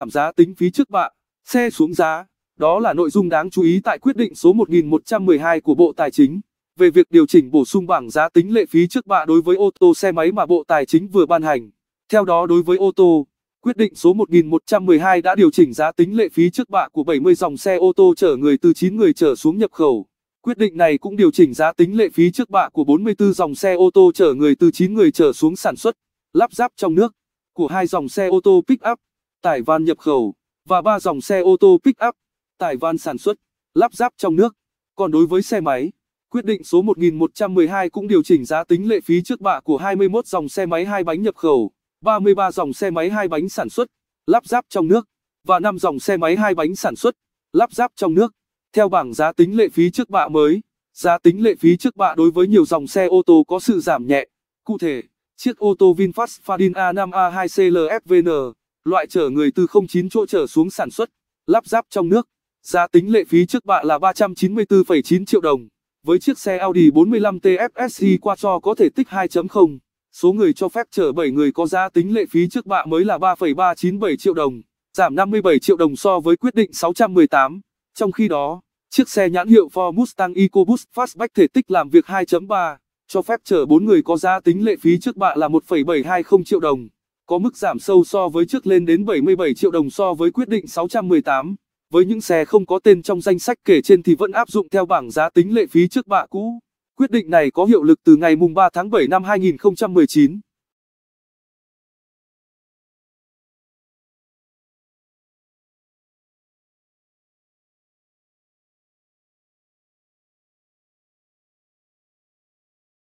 giảm giá tính phí trước bạ, xe xuống giá. Đó là nội dung đáng chú ý tại quyết định số 1112 của Bộ Tài chính về việc điều chỉnh bổ sung bảng giá tính lệ phí trước bạ đối với ô tô xe máy mà Bộ Tài chính vừa ban hành. Theo đó đối với ô tô, quyết định số 1112 đã điều chỉnh giá tính lệ phí trước bạ của 70 dòng xe ô tô chở người từ 9 người trở xuống nhập khẩu. Quyết định này cũng điều chỉnh giá tính lệ phí trước bạ của 44 dòng xe ô tô chở người từ 9 người trở xuống sản xuất, lắp ráp trong nước của hai dòng xe ô tô pick-up tải van nhập khẩu và ba dòng xe ô tô pick-up, tải van sản xuất, lắp ráp trong nước. Còn đối với xe máy, quyết định số 1112 cũng điều chỉnh giá tính lệ phí trước bạ của 21 dòng xe máy hai bánh nhập khẩu, 33 dòng xe máy hai bánh sản xuất, lắp ráp trong nước và 5 dòng xe máy hai bánh sản xuất, lắp ráp trong nước. Theo bảng giá tính lệ phí trước bạ mới, giá tính lệ phí trước bạ đối với nhiều dòng xe ô tô có sự giảm nhẹ. Cụ thể, chiếc ô tô VinFast Fadin A5A2 clfvn Loại chở người từ 09 chỗ trở xuống sản xuất, lắp ráp trong nước. Giá tính lệ phí trước bạ là 394,9 triệu đồng. Với chiếc xe Audi 45 TFSI Quattro có thể tích 2.0, số người cho phép chở 7 người có giá tính lệ phí trước bạ mới là 3,397 triệu đồng, giảm 57 triệu đồng so với quyết định 618. Trong khi đó, chiếc xe nhãn hiệu Ford Mustang EcoBoost Fastback thể tích làm việc 2.3, cho phép chở 4 người có giá tính lệ phí trước bạ là 1,720 triệu đồng có mức giảm sâu so với trước lên đến 77 triệu đồng so với quyết định 618. Với những xe không có tên trong danh sách kể trên thì vẫn áp dụng theo bảng giá tính lệ phí trước bạ cũ. Quyết định này có hiệu lực từ ngày 3 tháng 7 năm 2019.